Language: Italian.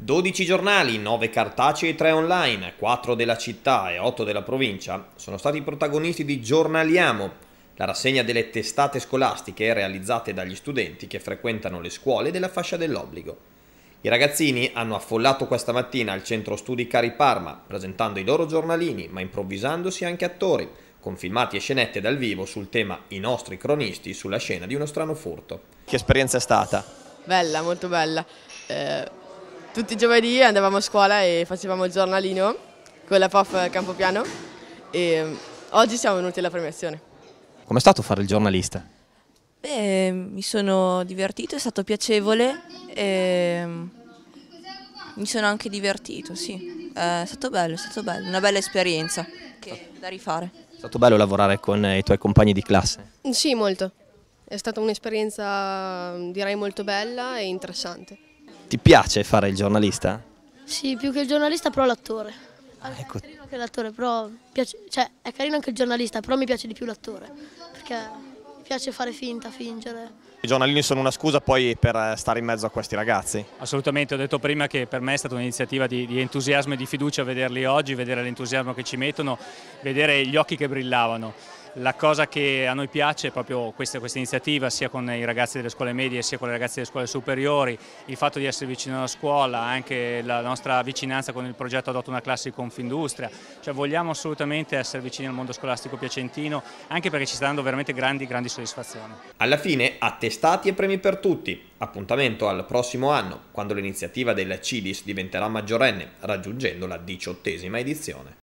12 giornali, 9 cartacei e 3 online, 4 della città e 8 della provincia, sono stati i protagonisti di Giornaliamo, la rassegna delle testate scolastiche realizzate dagli studenti che frequentano le scuole della fascia dell'obbligo. I ragazzini hanno affollato questa mattina il centro studi Cari Parma, presentando i loro giornalini, ma improvvisandosi anche attori, con filmati e scenette dal vivo sul tema I nostri cronisti sulla scena di uno strano furto. Che esperienza è stata? Bella, molto bella. Eh tutti i giovedì andavamo a scuola e facevamo il giornalino con la prof Campopiano e mm, oggi siamo venuti alla premiazione. Com'è stato fare il giornalista? Beh, mi sono divertito, è stato piacevole e mm, mi sono anche divertito, sì. Eh, è stato bello, è stato bello, una bella esperienza da rifare. È stato bello lavorare con i tuoi compagni di classe? Sì, molto. È stata un'esperienza direi molto bella e interessante. Ti piace fare il giornalista? Sì, più che il giornalista però l'attore. Ah, ecco. È carino anche l'attore, però piace, cioè, è carino anche il giornalista, però mi piace di più l'attore, perché mi piace fare finta, fingere. I giornalini sono una scusa poi per eh, stare in mezzo a questi ragazzi. Assolutamente, ho detto prima che per me è stata un'iniziativa di, di, entusiasmo e di fiducia vederli oggi, vedere l'entusiasmo che ci mettono, vedere gli occhi che brillavano. La cosa che a noi piace è proprio questa, questa, iniziativa sia con i ragazzi delle scuole medie sia con i ragazzi delle scuole superiori, il fatto di essere vicino alla scuola, anche la nostra vicinanza con il progetto Adotto una classe di Confindustria, cioè vogliamo assolutamente essere vicini al mondo scolastico piacentino anche perché ci sta dando veramente grandi, grandi soddisfazioni. Alla fine attestati e premi per tutti, appuntamento al prossimo anno quando l'iniziativa del CIDIS diventerà maggiorenne raggiungendo la diciottesima edizione.